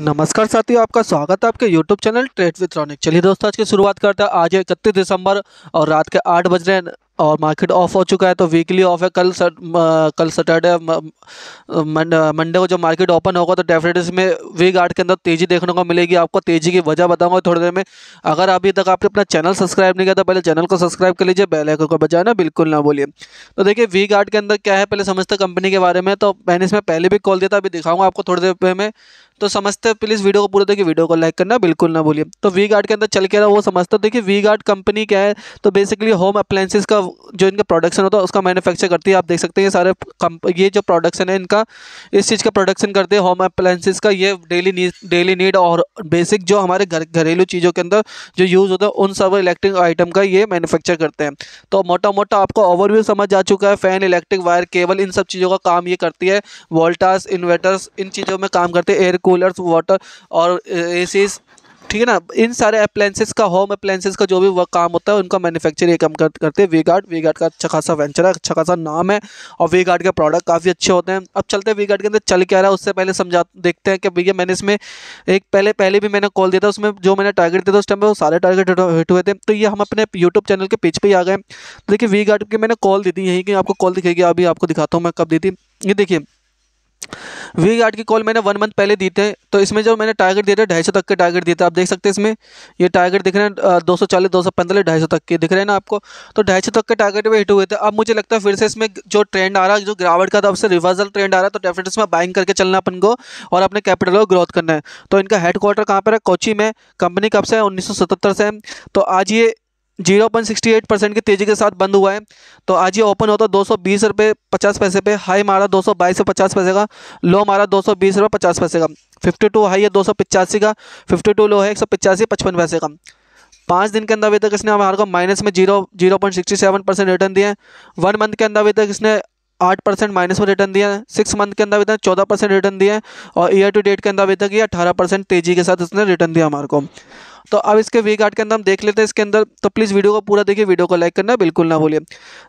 नमस्कार साथियों आपका स्वागत है आपके YouTube channel trade with Ronik चलिए दोस्तों आज की शुरुआत करते हैं आज इकतीस दिसंबर और रात के आठ बज रहे हैं और मार्केट ऑफ हो चुका है तो वीकली ऑफ है कल सर, आ, कल सैटरडे मंडे को जब मार्केट ओपन होगा तो डेफिनेटली इसमें वीक आर्ट के अंदर तेज़ी देखने को मिलेगी आपको तेज़ी की वजह बताऊंगा थोड़ी देर में अगर अभी तक आपने अपना चैनल सब्सक्राइब नहीं किया तो पहले चैनल को सब्सक्राइब कर लीजिए बेल आइकन को बचाना बिल्कुल ना बोलिए तो देखिए वीक आर्ट के अंदर क्या है पहले समझते कंपनी के बारे में तो मैंने इसमें पहले भी कॉल दिया था अभी दिखाऊंगा आपको थोड़ी देर में तो समझते प्लीज़ वीडियो को पूरा देखिए वीडियो को लाइक करना बिल्कुल ना भूलिए तो वी गार्ड के अंदर चल के रहा वो समझते तो देखिए वी गार्ड कंपनी क्या है तो बेसिकली होम अप्लायंसेस का जो इनका प्रोडक्शन होता है उसका मैन्युफैक्चर करती है आप देख सकते हैं सारे ये जो प्रोडक्शन है इनका इस चीज़ का प्रोडक्शन करते हैं होम अप्लाइंसिस का ये डेली नीड डेली नीड और बेसिक जो हमारे घर घरेलू चीज़ों के अंदर जो यूज़ होता है उन सब इलेक्ट्रिक आइटम का ये मैनुफैक्चर करते हैं तो मोटा मोटा आपको ओवरव्यू समझ आ चुका है फ़ैन इलेक्ट्रिक वायर केबल इन सब चीज़ों का काम ये करती है वोल्टास इन्वर्टर्स इन चीज़ों में काम करते हैं एयर कूलर्स वाटर और ए ठीक है ना इन सारे अप्लायंसेस का होम अप्लायंसेस का जो भी वर्क काम होता है उनका मैन्युफैक्चर ये कम कर, करते हैं वेगार्ड वेगार्ड का अच्छा खासा वेंचर है अच्छा खासा नाम है और वेगार्ड के प्रोडक्ट काफ़ी अच्छे होते हैं अब चलते हैं वेगार्ड के अंदर चल क्या रहा है उससे पहले समझा देखते हैं कि भैया मैंने इसमें एक पहले पहले भी मैंने कॉल दिया था उसमें जो मैंने टारगेट दिया था उस टाइम पर वो सारे टारगेट हिट हुए थे तो ये हम अपने यूट्यूब चैनल के पेज पर ही आ गए देखिए वी गार्ड की मैंने कॉल दी थी यहीं की आपको कॉल दिखेगी अभी आपको दिखाता हूँ मैं कब दी थी ये देखिए वी यार्ड की कॉल मैंने वन मंथ पहले दी थे तो इसमें जो मैंने टारगेट दिए थे ढाई सौ तक के टारगेट दिए थे आप देख सकते हैं इसमें ये टारगेट दिख रहे हैं दो सौ चालीस दो सौ पंद्रह ढाई सौ तक के दिख रहे हैं ना आपको तो ढाई सौ तक के टारगेट में हिट हुए थे अब मुझे लगता है फिर से इसमें जो ट्रेंड आ रहा है जो गिरावट का था उससे रिवर्सल ट्रेंड आ रहा है तो डेफिनेट इसमें बाइंग करके चलना अपन को और अपने कैपिटल को ग्रोथ करना है तो इनका हेडक्वार्टर कहाँ पर है कोची में कंपनी कब से है उन्नीस से तो आज ये zero point sixty eight percent की तेज़ी के साथ बंद हुआ है तो आज ये ओपन होता है दो सौ बीस रुपये पचास पैसे पे हाई मारा दो सौ बाईस पचास पैसे का लो मारा दो सौ बीस रुपये पचास पैसे का फिफ्टी टू हाई है दो सौ पिचासी का फिफ्टी टू लो है एक सौ पचासी पचपन पैसे का पाँच दिन के अंदर अभी तक इसने हमारे को माइनस में zero zero point sixty seven percent return दिए हैं वन मंथ के अंदर अभी तक इसने आठ परसेंट माइनस में रिटर्न दिया है सिक्स मंथ के अंदर अभी तक चौदह परसेंट रिटर्न दिया है और ईयर टू डेट के अंदर अभी तक ये अठारह परसेंट तेजी के साथ इसने रिटर्न दिया हमारे को तो अब इसके वी कार्ड के अंदर हम देख लेते हैं इसके अंदर तो प्लीज़ वीडियो को पूरा देखिए वीडियो को लाइक करना बिल्कुल ना भूलिए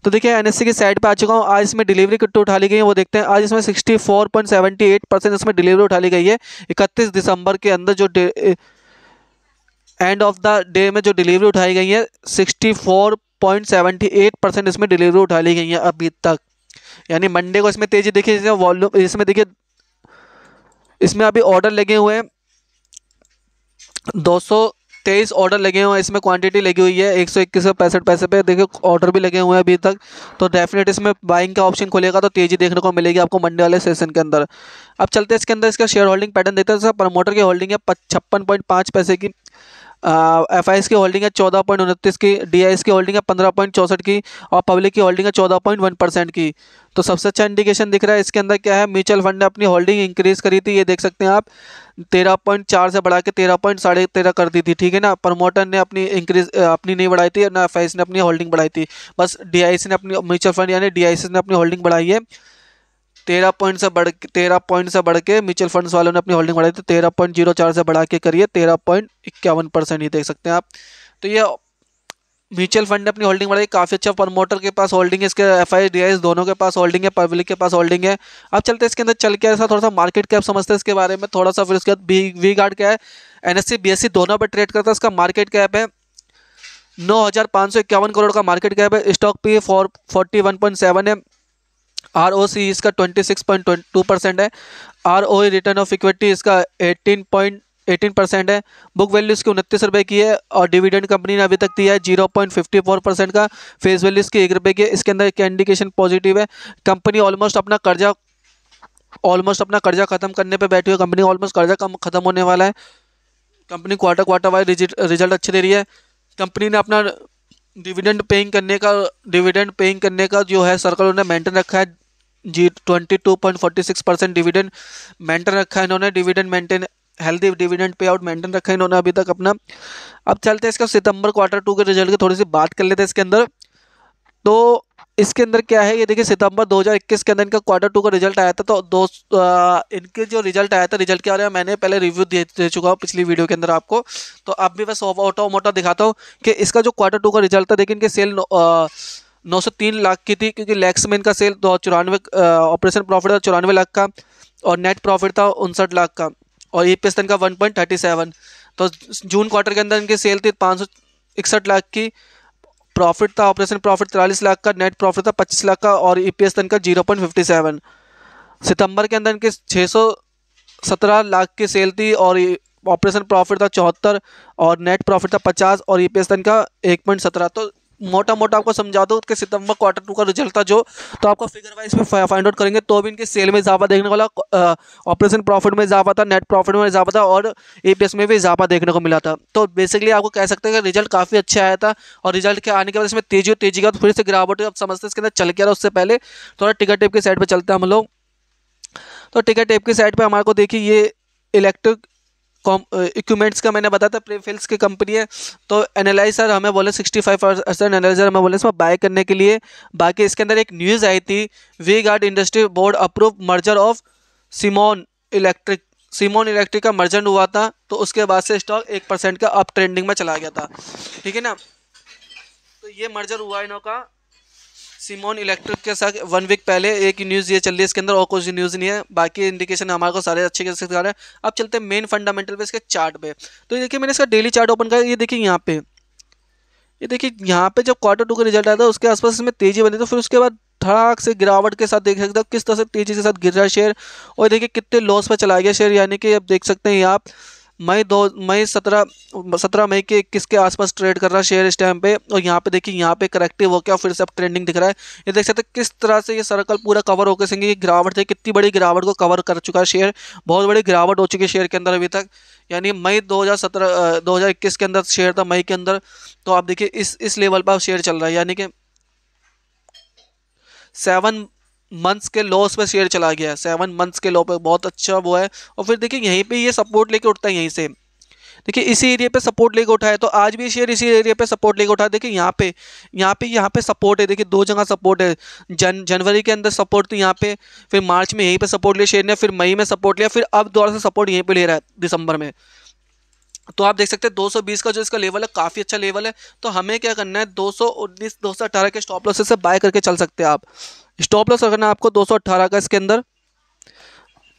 तो देखिए एन की साइड पर आ चुका हूँ आज इसमें डिलीवरी किट उठा ली गई है वो देखते हैं आज इसमें sixty four point seventy eight percent इसमें डिलीवरी उठा ली गई है इकतीस दिसंबर के अंदर जो एंड ऑफ द डे में जो डिलीवरी उठाई गई है sixty four point seventy eight percent इसमें डिलीवरी उठा ली गई है अभी तक यानी मंडे को इसमें तेज़ी देखिए इसमें वॉल्यूम इसमें देखिए इसमें अभी ऑर्डर लगे हुए हैं दो तेईस ऑर्डर लगे हुए हैं इसमें क्वांटिटी लगी हुई है एक सौ इक्कीस पैंसठ पैसे पे देखिए ऑर्डर भी लगे हुए हैं अभी तक तो डेफिनेट इसमें बाइंग का ऑप्शन खुलेगा तो तेज़ी देखने को मिलेगी आपको मंडे वाले सेशन के अंदर अब चलते हैं इसके अंदर इसका शेयर होल्डिंग पैटर्न देखते हैं प्रमोटर की होल्डिंग है छप्पन पॉइंट पाँच पैसे की एफ आई एस की होल्डिंग है चौदह पॉइंट उनतीस की डी आई एस की होल्डिंग है पंद्रह पॉइंट चौंसठ की और पब्लिक की होल्डिंग है चौदह पॉइंट वन परसेंट की तो सबसे अच्छा इंडिकेशन दिख रहा है इसके अंदर क्या है म्यूचुअल फंड ने अपनी होल्डिंग इंक्रीज करी थी ये देख सकते हैं आप तेरह पॉइंट चार से बढ़ा के तेरह पॉइंट साढ़े तेरह कर दी थी ठीक है ना प्रमोटर ने अपनी इंक्रीज अपनी नहीं बढ़ाई थी ना एफ ने अपनी होल्डिंग बढ़ाई थी बस डी ने अपनी म्यूचुअल फंड यानी डी ने अपनी होल्डिंग बढ़ाई है तेरह पॉइंट से बढ़ तेरह पॉइंट से बढ़ के म्यूचुअल फंड्स वालों ने अपनी होल्डिंग बढ़ाई थी तेरह पॉइंट जीरो चार से बढ़ा के करिए तेरह पॉइंट इक्यावन परसेंट ये देख सकते हैं आप तो ये म्यूचुअल फंड ने अपनी होल्डिंग बढ़ाई काफ़ी अच्छा प्रमोटर के पास होल्डिंग है इसके एफ आई डी आई दोनों के पास होल्डिंग है पब्लिक के पास होल्डिंग है अब चलते हैं इसके अंदर चल के ऐसा थोड़ा सा मार्केट कैप समझते हैं इसके बारे में थोड़ा सा फिर उसके बाद वी वी गार्ड क्या है N S E B S E दोनों पर ट्रेड करता है इसका मार्केट कैप है नौ हज़ार पाँच सौ इक्यावन करोड़ का मार्केट कैप है stock P four forty one point seven है आर ओ सी इसका twenty six point two percent है R O return of equity इसका एटीन पॉइंट एटीन परसेंट है बुक वैल्यू इसकी उनतीस रुपये की है और डिविडेंड कंपनी ने अभी तक दिया है zero point fifty four percent का फेस वैल्यू इसकी एक रुपये की है इसके अंदर एक इंडिकेशन पॉजिटिव है कंपनी ऑलमोस्ट अपना कर्जा ऑलमोस्ट अपना कर्जा खत्म करने पे बैठी हुई कंपनी ऑलमोस्ट कर्जा कम खत्म होने वाला है company quarter quarter wise result अच्छे दे रही है कंपनी ने अपना डिविडेंड पेइंग करने का डिविडेंड पेइंग करने का जो है सर्कल उन्हें मेंटेन रखा है जी twenty two point forty six percent dividend maintain रखा है इन्होंने dividend maintain healthy dividend payout maintain रखा है इन्होंने अभी तक अपना अब चलते हैं इसका सितंबर क्वार्टर टू के रिजल्ट की थोड़ी सी बात कर लेते हैं इसके अंदर तो इसके अंदर क्या है ये देखिए सितंबर 2021 के अंदर इनका क्वार्टर टू का रिजल्ट आया था तो दो आ, इनके जो रिजल्ट आया था रिजल्ट के बारे में मैंने पहले रिव्यू दे, दे चुका हूँ पिछली वीडियो के अंदर आपको तो अब भी मैं ऑटो मोटा दिखाता हूँ कि इसका जो क्वार्टर टू का रिजल्ट था देखिए इनके सेल तीन लाख की थी क्योंकि लैक्स में इनका सेल दो चौरानवे ऑपरेशन प्रॉफिट था चौरानवे लाख का और नेट प्रॉफिट था उनसठ लाख का और ई पी एस का वन पॉइंट थर्टी सेवन तो जून क्वार्टर के अंदर इनकी सेल थी पाँच सौ इकसठ लाख की प्रॉफिट था ऑपरेशन प्रॉफिट तिरालीस लाख का नेट प्रॉफिट था पच्चीस लाख का और ई पी एस का जीरो पॉइंट फिफ्टी सेवन सितंबर के अंदर इनके छः सौ सत्रह लाख की सेल थी और ऑपरेशन प्रॉफिट था चौहत्तर और नेट प्रॉफिट था पचास और ई पी एस का एक पॉइंट सत्रह तो मोटा मोटा आपको समझा दो कि सितंबर क्वार्टर टू का रिजल्ट था जो तो आपको फिगर वाइज में फाइंड आउट करेंगे तो भी इनके सेल में इजाफा देखने वाला ऑपरेशन प्रॉफिट में इजाफा था नेट प्रॉफिट में इजाफा था और ए में भी इजाफा देखने को मिला था तो बेसिकली आपको कह सकते हैं कि रिजल्ट काफ़ी अच्छा आया था और रिजल्ट के आने के बाद इसमें तेजी और तेजी का फिर से गिरावट आप समझते हैं इसके अंदर चल के उससे पहले थोड़ा टिकट टेप के साइड पर चलते हैं हम लोग तो टिकट टेप की साइड पर हमारे को देखिए ये इलेक्ट्रिक इक्विपमेंट्स का मैंने बताया था प्रेफिल्स की कंपनी है तो एनालाइजर हमें बोले सिक्सटी फाइव परसेंट एनालाइजर हमें बोले इसमें बाय करने के लिए बाकी इसके अंदर एक न्यूज़ आई थी V guard industry board approve merger of Simon electric Simon electric का मर्जर हुआ था तो उसके बाद से स्टॉक एक परसेंट का अप ट्रेंडिंग में चला गया था ठीक है ना तो ये मर्जर हुआ इनका सिमोन इलेक्ट्रिक के साथ वन वीक पहले एक न्यूज़ ये चल रही है इसके अंदर और कुछ न्यूज़ नहीं है बाकी इंडिकेशन हमारे को सारे अच्छे कैसे दिखा रहे हैं अब चलते हैं मेन फंडामेंटल पे इसके चार्ट पे तो देखिए मैंने इसका डेली चार्ट ओपन करा ये देखिए यहाँ पे ये देखिए यहाँ पे जब क्वार्टर टू का रिजल्ट आया था उसके आसपास इसमें तेज़ी बनी तो फिर उसके बाद धड़ाक से गिरावट के साथ देख सकते हो किस तरह से तेज़ी के साथ गिर रहा है शेयर और देखिए कितने लॉस पर चला गया शेयर यानी कि अब देख सकते हैं आप मई दो मई सत्रह सत्रह मई के इक्कीस के आसपास ट्रेड कर रहा है शेयर इस टाइम पे और यहाँ पे देखिए यहाँ पे करेक्टिव होकर और फिर से अब ट्रेंडिंग दिख रहा है ये देख सकते किस तरह से ये सर्कल पूरा कवर होकर सिंह ये गिरावट थी कितनी बड़ी गिरावट को कवर कर चुका है शेयर बहुत बड़ी गिरावट हो चुकी है शेयर के अंदर अभी तक यानी मई दो हज़ार के अंदर शेयर था मई के अंदर तो आप देखिए इस इस लेवल पर शेयर चल रहा है यानी कि सेवन मंथ्स के लॉस पे शेयर चला गया सेवन मंथ्स के लो पे बहुत अच्छा वो है और फिर देखिए यहीं पे ये सपोर्ट लेके उठता है यहीं से देखिए इसी एरिया पे सपोर्ट लेके उठा है तो आज भी शेयर इसी एरिया पे सपोर्ट लेके उठा है देखिए यहाँ पे यहाँ पे यहाँ पे सपोर्ट है देखिए दो जगह सपोर्ट है जन जनवरी के अंदर सपोर्ट तो थी यहाँ पे फिर मार्च में यहीं पे सपोर्ट लिया शेयर ने फिर मई में सपोर्ट लिया फिर अब दोबारा से सपोर्ट यहीं पे ले रहा है दिसंबर में तो आप देख सकते हैं 220 का जो इसका लेवल है काफ़ी अच्छा लेवल है तो हमें क्या करना है 219 218 के स्टॉप लॉस से बाय करके चल सकते हैं आप स्टॉप लॉस रखना आपको 218 का इसके अंदर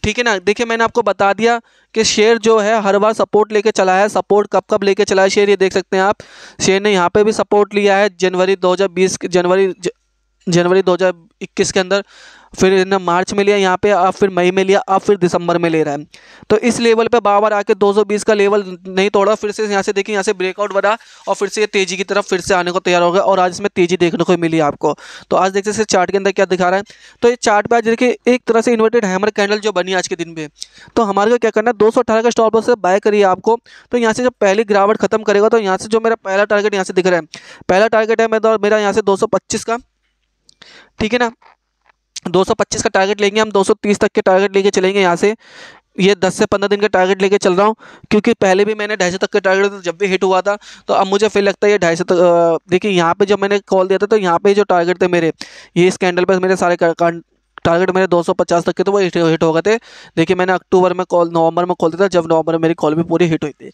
ठीक है ना देखिए मैंने आपको बता दिया कि शेयर जो है हर बार सपोर्ट लेके चला है सपोर्ट कब कब लेके चला है शेयर ये देख सकते हैं आप शेयर ने यहाँ पे भी सपोर्ट लिया है जनवरी 2020 जनवरी जनवरी 2021 के अंदर फिर इन्हें मार्च में लिया यहाँ पे अब फिर मई में लिया अब फिर दिसंबर में ले रहा है तो इस लेवल पे बार आके 220 का लेवल नहीं तोड़ा फिर से यहाँ से देखिए यहाँ से ब्रेकआउट बना और फिर से ये तेज़ी की तरफ फिर से आने को तैयार हो गया और आज इसमें तेज़ी देखने को मिली आपको तो आज देखते हैं चार्ट के अंदर क्या दिखा रहा है तो ये चार्ट पर आज देखिए एक तरह से इन्वर्टेड हैमर कैंडल जो बनी आज के दिन में तो हमारे को क्या करना है दो का स्टॉप से बाय करिए आपको तो यहाँ से जब पहली गिरावट खत्म करेगा तो यहाँ से जो मेरा पहला टारगेट यहाँ से दिख रहा है पहला टारगेट है मेरा यहाँ से दो का ठीक है ना 225 का टारगेट लेंगे हम 230 तक के टारगेट लेके चलेंगे यहाँ से ये 10 से 15 दिन का टारगेट लेके चल रहा हूँ क्योंकि पहले भी मैंने ढाई तक का टारगेट था जब भी हिट हुआ था तो अब मुझे फिर लगता है ये ढाई तक देखिए यहाँ पे जब मैंने कॉल दिया था तो यहाँ पे जो टारगेट थे मेरे ये इस कैंडल पर मेरे सारे टारगेट मेरे 250 तक के तो वो हिट हिट हो गए थे देखिए मैंने अक्टूबर में कॉल नवंबर में कॉल दिया था जब नवंबर में मेरी कॉल भी पूरी हिट हुई थी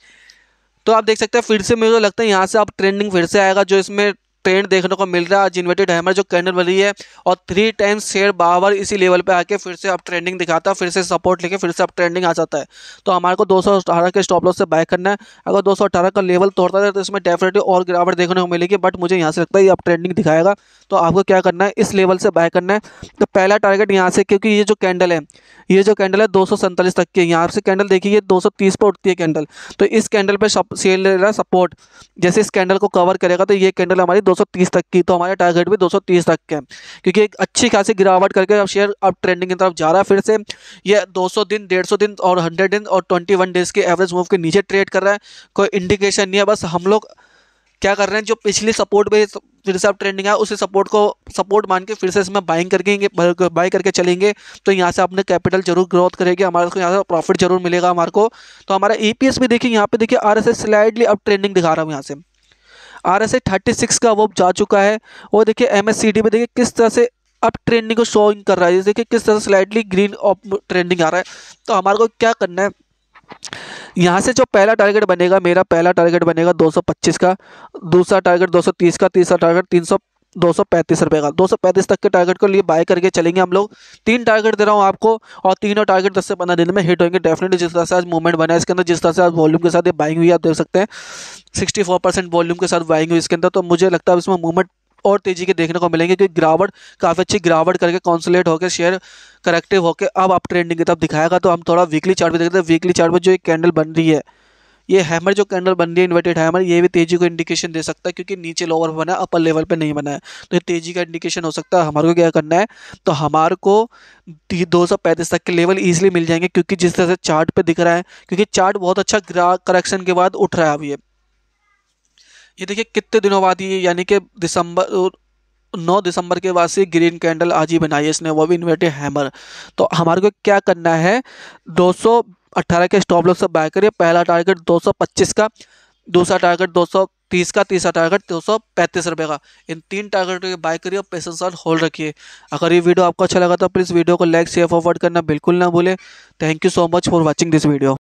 तो आप देख सकते हैं फिर से मुझे लगता है यहाँ से आप ट्रेंडिंग फिर से आएगा जो इसमें ट्रेंड देखने को मिल रहा है आज इन्वर्टेड हैमर जो कैंडल बनी है और थ्री टाइम्स शेयर बार इसी लेवल पे आके फिर से अब ट्रेंडिंग दिखाता है फिर से सपोर्ट लेके फिर से अब ट्रेंडिंग आ जाता है तो हमारे को अठारह के स्टॉप लॉस से बाय करना है अगर अठारह का लेवल तोड़ता है तो इसमें डेफिनेटली और गिरावट देखने को मिलेगी बट मुझे यहाँ से लगता है ये अब ट्रेंडिंग दिखाएगा तो आपको क्या करना है इस लेवल से बाय करना है तो पहला टारगेट यहाँ से क्योंकि ये जो कैंडल है ये जो कैंडल है दो तक की यहाँ से कैंडल देखिए दो पर उठती है कैंडल तो इस कैंडल पर सेल ले रहा है सपोर्ट जैसे इस कैंडल को कवर करेगा तो ये कैंडल हमारी 230 तक की तो हमारे टारगेट भी 230 तक के क्योंकि एक अच्छी खासी गिरावट करके अब शेयर अब ट्रेंडिंग की तरफ जा रहा है फिर से ये 200 दिन 150 दिन और 100 दिन और 21 डेज़ के एवरेज मूव के नीचे ट्रेड कर रहा है कोई इंडिकेशन नहीं है बस हम लोग क्या कर रहे हैं जो पिछली सपोर्ट पे फिर से आप ट्रेंडिंग है उसी सपोर्ट को सपोर्ट मान के फिर से इसमें बाइंग करके बाय करके चलेंगे तो यहाँ से आपने कैपिटल जरूर ग्रोथ करेगी हमारे को यहाँ से प्रॉफिट जरूर मिलेगा हमारे को तो हमारा ईपीएस e भी देखिए यहाँ पे देखिए आरएसएस स्लाइडली अब ट्रेंडिंग दिखा रहा हूँ यहाँ से आर एस थर्टी सिक्स का वो जा चुका है और देखिए एम एस सी डी में देखिए किस तरह से अब ट्रेंडिंग को शोइंग कर रहा है देखिए किस तरह से स्लाइडली ग्रीन ऑफ ट्रेंडिंग आ रहा है तो हमारे को क्या करना है यहाँ से जो पहला टारगेट बनेगा मेरा पहला टारगेट बनेगा 225 का दूसरा टारगेट 230 का तीसरा टारगेट तीन दो सौ पैंतीस रुपये का दो सौ पैंतीस तक के टारगेट को लिए बाय करके चलेंगे हम लोग तीन टारगेट दे रहा हूँ आपको और तीनों टारगेट दस से पंद्रह दिन में हिट होंगे डेफिनेटली जिस तरह से आज मूवमेंट बना है इसके अंदर जिस तरह से आज वॉल्यूम के साथ ये बाइंग हुई आप देख सकते हैं सिक्सटी फोर परसेंट वॉल्यूम के साथ बाइंग हुई इसके अंदर तो मुझे लगता है इसमें मूवमेंट और तेज़ी के देखने को मिलेंगे क्योंकि गिरावट काफ़ी अच्छी गिरावट करके कॉन्सुलेट होकर शेयर करेक्टिव होकर अब आप ट्रेंडिंग की तरफ दिखाएगा तो हम थोड़ा वीकली चार्ट भी देखते हैं वीकली चार्ट में जो एक कैंडल बन रही है ये हैमर जो कैंडल बन रही है इन्वर्टेड हैमर ये भी तेजी को इंडिकेशन दे सकता है क्योंकि नीचे लोअर बना है अपर लेवल पे नहीं बना है तो ये तेजी का इंडिकेशन हो सकता है हमारे को क्या करना है तो हमारे को दो सौ पैंतीस तक के लेवल ईजिली मिल जाएंगे क्योंकि जिस तरह से चार्ट पे दिख रहा है क्योंकि चार्ट बहुत अच्छा करेक्शन के बाद उठ रहा है अभी ये ये देखिए कितने दिनों बाद ये यानी कि दिसंबर नौ दिसंबर के बाद से ग्रीन कैंडल आज ही बनाई है इसने वो भी इन्वर्टेड हैमर तो हमारे को क्या करना है दो अट्ठारह के स्टॉप लॉस से बाय करिए पहला टारगेट 225 का दूसरा टारगेट 230 का तीसरा टारगेट दो सौ पैंतीस रुपये का इन तीन टारगेट के बाय करिए और पैसे साथ होल्ड रखिए अगर ये वीडियो आपको अच्छा लगा तो प्लीज़ वीडियो को लाइक शेयर फॉरवर्ड करना बिल्कुल ना भूलें thank you so much for watching this video